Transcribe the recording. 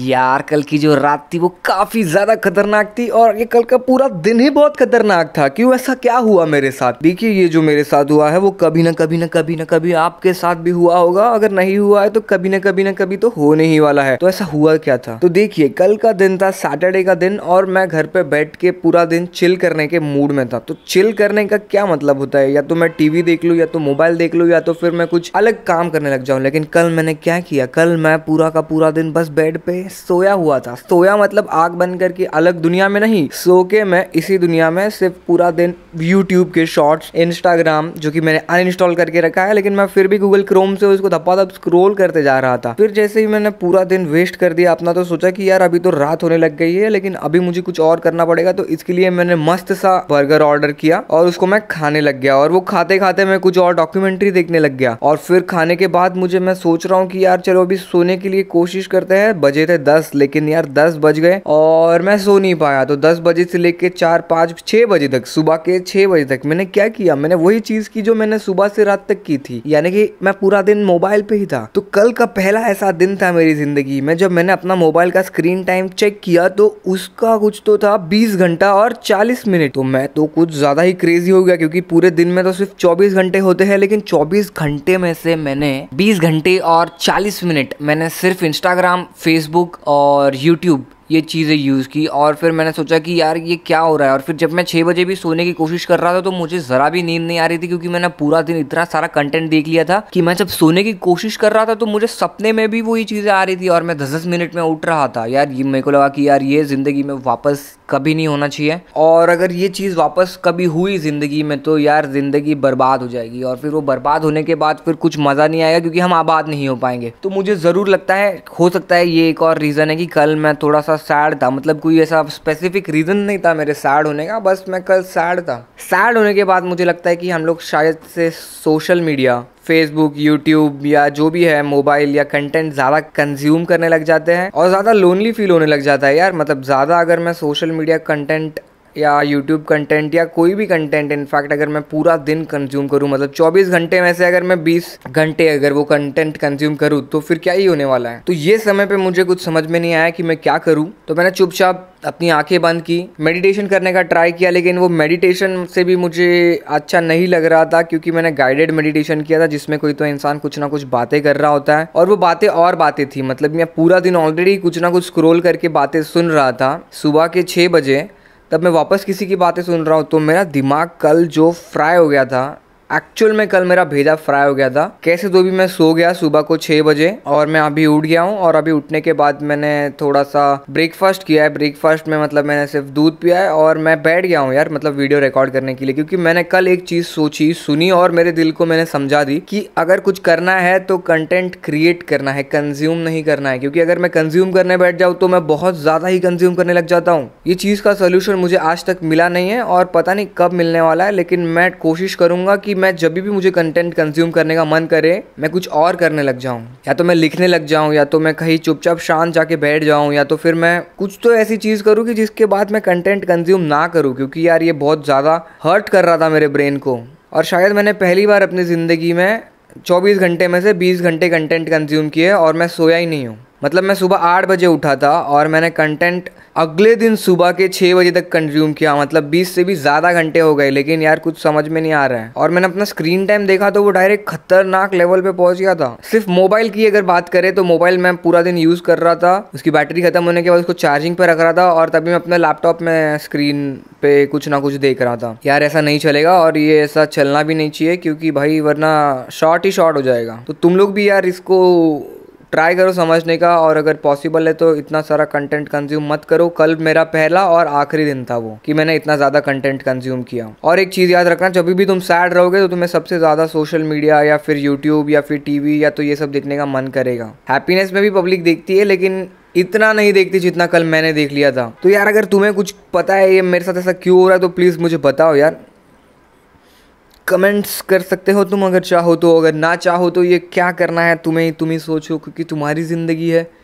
यार कल की जो रात थी वो काफ़ी ज़्यादा खतरनाक थी और ये कल का पूरा दिन ही बहुत खतरनाक था क्यों ऐसा क्या हुआ मेरे साथ देखिए ये जो मेरे साथ हुआ है वो कभी ना कभी ना कभी ना कभी आपके साथ भी हुआ होगा अगर नहीं हुआ है तो कभी ना कभी ना कभी तो होने ही वाला है तो ऐसा हुआ क्या था तो देखिए कल का दिन था सैटरडे का दिन और मैं घर पे बैठ के पूरा दिन चिल करने के मूड में था तो चिल करने का क्या मतलब होता है या तो मैं टीवी देख लूँ या तो मोबाइल देख लू या तो फिर मैं कुछ अलग काम करने लग जाऊ लेकिन कल मैंने क्या किया कल मैं पूरा का पूरा दिन बस बेड पे सोया हुआ था सोया मतलब आग बन करके अलग दुनिया में नहीं सो के मैं इसी दुनिया में सिर्फ पूरा दिन यूट्यूब के शॉर्ट्स इंस्टाग्राम जो कि मैंने अनइंस्टॉल करके रखा है लेकिन मैं फिर भी गूगल क्रोम से उसको धप्पा धप स्क्रोल करते जा रहा था फिर जैसे ही मैंने पूरा दिन वेस्ट कर दिया अपना तो सोचा कि यार अभी तो रात होने लग गई है लेकिन अभी मुझे कुछ और करना पड़ेगा तो इसके लिए मैंने मस्त सा बर्गर ऑर्डर किया और उसको मैं खाने लग गया और वो खाते खाते मैं कुछ और डॉक्यूमेंट्री देखने लग गया और फिर खाने के बाद मुझे मैं सोच रहा हूँ कि यार चलो अभी सोने के लिए कोशिश करते हैं बजे थे दस लेकिन यार दस बज गए और मैं सो नहीं पाया तो दस बजे से लेके चार पाँच छः बजे तक सुबह के छः बजे तक मैंने क्या किया मैंने वही चीज़ की जो मैंने सुबह से रात तक की थी यानी कि मैं पूरा दिन मोबाइल पे ही था तो कल का पहला ऐसा दिन था मेरी ज़िंदगी में जब मैंने अपना मोबाइल का स्क्रीन टाइम चेक किया तो उसका कुछ तो था बीस घंटा और चालीस मिनट तो मैं तो कुछ ज़्यादा ही क्रेजी हो गया क्योंकि पूरे दिन में तो सिर्फ चौबीस घंटे होते हैं लेकिन चौबीस घंटे में से मैंने बीस घंटे और चालीस मिनट मैंने सिर्फ इंस्टाग्राम फेसबुक फेसबुक और यूट्यूब ये चीज़ें यूज़ की और फिर मैंने सोचा कि यार ये क्या हो रहा है और फिर जब मैं छः बजे भी सोने की कोशिश कर रहा था तो मुझे ज़रा भी नींद नहीं आ रही थी क्योंकि मैंने पूरा दिन इतना सारा कंटेंट देख लिया था कि मैं जब सोने की कोशिश कर रहा था तो मुझे सपने में भी वही चीज़ें आ रही थी और मैं दस दस मिनट में उठ रहा था यार ये मेरे को लगा कि यार ये ज़िंदगी में वापस कभी नहीं होना चाहिए और अगर ये चीज़ वापस कभी हुई ज़िंदगी में तो यार ज़िंदगी बर्बाद हो जाएगी और फिर वो बर्बाद होने के बाद फिर कुछ मज़ा नहीं आएगा क्योंकि हम आबाद नहीं हो पाएंगे तो मुझे ज़रूर लगता है हो सकता है ये एक और रीज़न है कि कल मैं थोड़ा सा सैड था मतलब कोई ऐसा स्पेसिफिक रीज़न नहीं था मेरे सैड होने का बस मैं कल सैड था सैड होने के बाद मुझे लगता है कि हम लोग शायद से सोशल मीडिया फेसबुक यूट्यूब या जो भी है मोबाइल या कंटेंट ज़्यादा कंज्यूम करने लग जाते हैं और ज़्यादा लोनली फील होने लग जाता है यार मतलब ज़्यादा अगर मैं सोशल मीडिया कंटेंट या यूट्यूब कंटेंट या कोई भी कंटेंट इनफैक्ट अगर मैं पूरा दिन कंज्यूम करूँ मतलब 24 घंटे में से अगर मैं 20 घंटे अगर वो कंटेंट कंज्यूम करूँ तो फिर क्या ही होने वाला है तो ये समय पे मुझे कुछ समझ में नहीं आया कि मैं क्या करूँ तो मैंने चुपचाप अपनी आंखें बंद की मेडिटेशन करने का ट्राई किया लेकिन वो मेडिटेशन से भी मुझे अच्छा नहीं लग रहा था क्योंकि मैंने गाइडेड मेडिटेशन किया था जिसमें कोई तो इंसान कुछ ना कुछ बातें कर रहा होता है और वो बातें और बातें थी मतलब मैं पूरा दिन ऑलरेडी कुछ ना कुछ स्क्रोल करके बातें सुन रहा था सुबह के छः बजे तब मैं वापस किसी की बातें सुन रहा हूँ तो मेरा दिमाग कल जो फ्राई हो गया था एक्चुअल में कल मेरा भेजा फ्राई हो गया था कैसे तो भी मैं सो गया सुबह को छह बजे और मैं अभी उठ गया हूँ और अभी उठने के बाद मैंने थोड़ा सा ब्रेकफास्ट किया है ब्रेकफास्ट में मतलब मैंने सिर्फ दूध पिया है और मैं बैठ गया हूँ यार मतलब वीडियो रिकॉर्ड करने के लिए क्योंकि मैंने कल एक चीज़ सोची सुनी और मेरे दिल को मैंने समझा दी कि अगर कुछ करना है तो कंटेंट क्रिएट करना है कंज्यूम नहीं करना है क्योंकि अगर मैं कंज्यूम करने बैठ जाऊँ तो मैं बहुत ज़्यादा ही कंज्यूम करने लग जाता हूँ ये चीज़ का सोल्यूशन मुझे आज तक मिला नहीं है और पता नहीं कब मिलने वाला है लेकिन मैं कोशिश करूंगा कि मैं जब भी मुझे कंटेंट कंज्यूम करने का मन करे मैं कुछ और करने लग जाऊँ या तो मैं लिखने लग जाऊँ या तो मैं कहीं चुपचाप शांत जाके बैठ जाऊँ या तो फिर मैं कुछ तो ऐसी चीज़ करूँ कि जिसके बाद मैं कंटेंट कंज्यूम ना करूँ क्योंकि यार ये बहुत ज़्यादा हर्ट कर रहा था मेरे ब्रेन को और शायद मैंने पहली बार अपनी ज़िंदगी में 24 घंटे में से 20 घंटे कंटेंट कंज्यूम किए और मैं सोया ही नहीं हूँ मतलब मैं सुबह आठ बजे उठा था और मैंने कंटेंट अगले दिन सुबह के छः बजे तक कंज्यूम किया मतलब बीस से भी ज़्यादा घंटे हो गए लेकिन यार कुछ समझ में नहीं आ रहा है और मैंने अपना स्क्रीन टाइम देखा तो वो डायरेक्ट खतरनाक लेवल पे पहुंच गया था सिर्फ मोबाइल की अगर बात करें तो मोबाइल मैं पूरा दिन यूज़ कर रहा था उसकी बैटरी खत्म होने के बाद उसको चार्जिंग पर रख रहा था और तभी मैं अपने लैपटॉप में स्क्रीन पे कुछ ना कुछ देख रहा था यार ऐसा नहीं चलेगा और ये ऐसा चलना भी नहीं चाहिए क्योंकि भाई वरना शॉर्ट ही शॉर्ट हो जाएगा तो तुम लोग भी यार इसको ट्राई करो समझने का और अगर पॉसिबल है तो इतना सारा कंटेंट कंज्यूम मत करो कल मेरा पहला और आखिरी दिन था वो कि मैंने इतना ज़्यादा कंटेंट कंज्यूम किया और एक चीज़ याद रखना जब भी तुम सैड रहोगे तो तुम्हें सबसे ज़्यादा सोशल मीडिया या फिर यूट्यूब या फिर टीवी या तो ये सब देखने का मन करेगा हैप्पीनेस में भी पब्लिक देखती है लेकिन इतना नहीं देखती जितना कल मैंने देख लिया था तो यार अगर तुम्हें कुछ पता है ये मेरे साथ ऐसा क्यों हो रहा है तो प्लीज़ मुझे बताओ यार कमेंट्स कर सकते हो तुम अगर चाहो तो अगर ना चाहो तो ये क्या करना है तुम्हें तुम ही सोचो क्योंकि तुम्हारी ज़िंदगी है